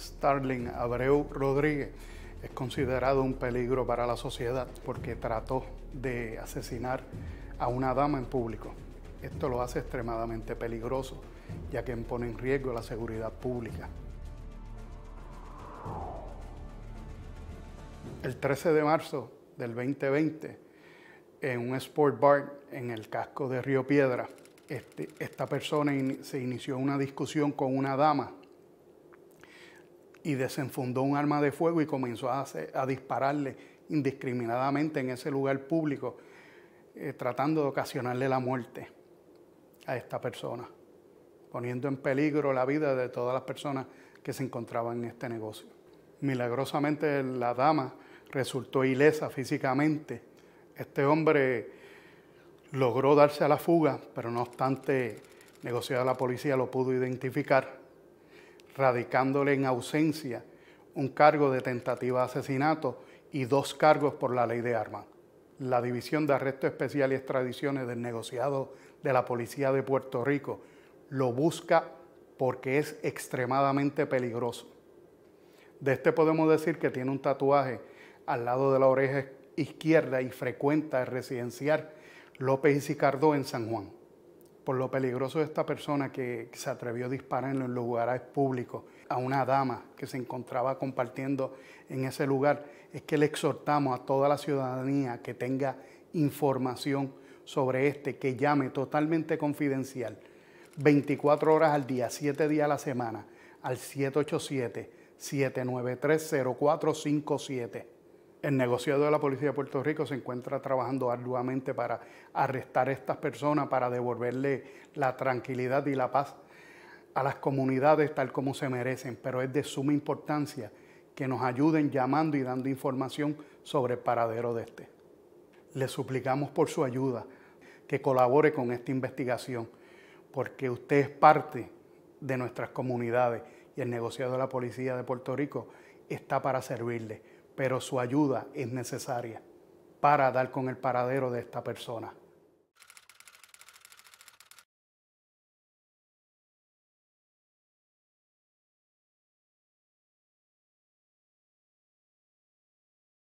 Starling Abreu Rodríguez es considerado un peligro para la sociedad porque trató de asesinar a una dama en público. Esto lo hace extremadamente peligroso, ya que pone en riesgo la seguridad pública. El 13 de marzo del 2020, en un sport bar en el casco de Río Piedra, este, esta persona se inició una discusión con una dama y desenfundó un arma de fuego y comenzó a, dispararle indiscriminadamente en ese lugar público, eh, tratando de ocasionarle la muerte a esta persona, poniendo en peligro la vida de todas las personas que se encontraban en este negocio. Milagrosamente la dama resultó ilesa físicamente. Este hombre logró darse a la fuga, pero no obstante, negociada la policía lo pudo identificar radicándole en ausencia un cargo de tentativa de asesinato y dos cargos por la ley de armas. La División de Arresto Especial y Extradiciones del negociado de la Policía de Puerto Rico lo busca porque es extremadamente peligroso. De este podemos decir que tiene un tatuaje al lado de la oreja izquierda y frecuenta el López y en San Juan por lo peligroso de esta persona que se atrevió a disparar en los lugares públicos a una dama que se encontraba compartiendo en ese lugar, es que le exhortamos a toda la ciudadanía que tenga información sobre este, que llame totalmente confidencial, 24 horas al día, 7 días a la semana, al 787 7930457 el negociado de la Policía de Puerto Rico se encuentra trabajando arduamente para arrestar a estas personas, para devolverle la tranquilidad y la paz a las comunidades tal como se merecen, pero es de suma importancia que nos ayuden llamando y dando información sobre el paradero de este. Le suplicamos por su ayuda que colabore con esta investigación, porque usted es parte de nuestras comunidades y el negociado de la Policía de Puerto Rico está para servirle pero su ayuda es necesaria para dar con el paradero de esta persona.